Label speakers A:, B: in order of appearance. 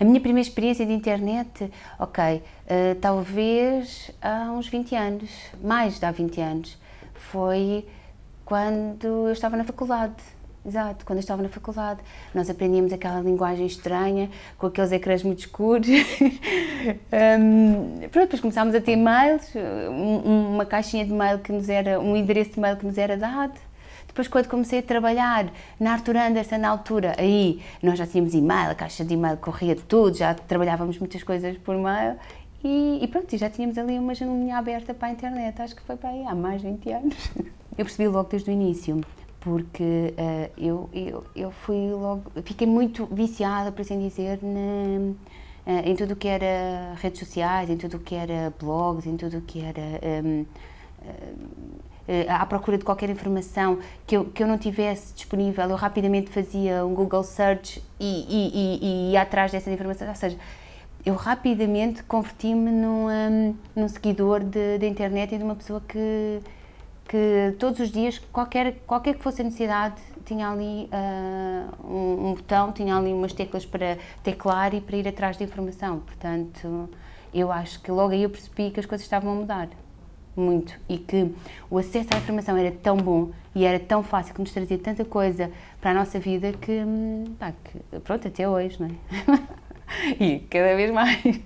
A: A minha primeira experiência de internet, ok, uh, talvez há uns 20 anos, mais de há 20 anos, foi quando eu estava na faculdade. Exato, quando eu estava na faculdade, nós aprendíamos aquela linguagem estranha, com aqueles ecrãs muito escuros. um, pronto, depois começámos a ter mails, uma caixinha de mail que nos era, um endereço de mail que nos era dado, depois, quando comecei a trabalhar na Arthur Anderson, na altura, aí nós já tínhamos e-mail, a caixa de e-mail corria tudo, já trabalhávamos muitas coisas por e-mail e, e pronto, já tínhamos ali uma janelinha aberta para a internet, acho que foi para aí há mais de 20 anos. Eu percebi logo desde o início, porque uh, eu, eu, eu fui logo, fiquei muito viciada, por assim dizer, na, uh, em tudo o que era redes sociais, em tudo o que era blogs, em tudo o que era um, ehm, eh, eh, à procura de qualquer informação que eu, que eu não tivesse disponível, eu rapidamente fazia um Google search e, e, e, e ia atrás dessas informações. Ou seja, eu rapidamente converti-me num, um, num seguidor da internet e de uma pessoa que, que todos os dias, qualquer, qualquer que fosse a necessidade, tinha ali uh, um, um, botão, tinha ali umas teclas para teclar e para ir atrás de informação. Portanto, eu acho que logo aí eu percebi que as coisas estavam a mudar muito e que o acesso à informação era tão bom e era tão fácil que nos trazia tanta coisa para a nossa vida que, hum, pá, que pronto, até hoje, não é? e cada vez mais.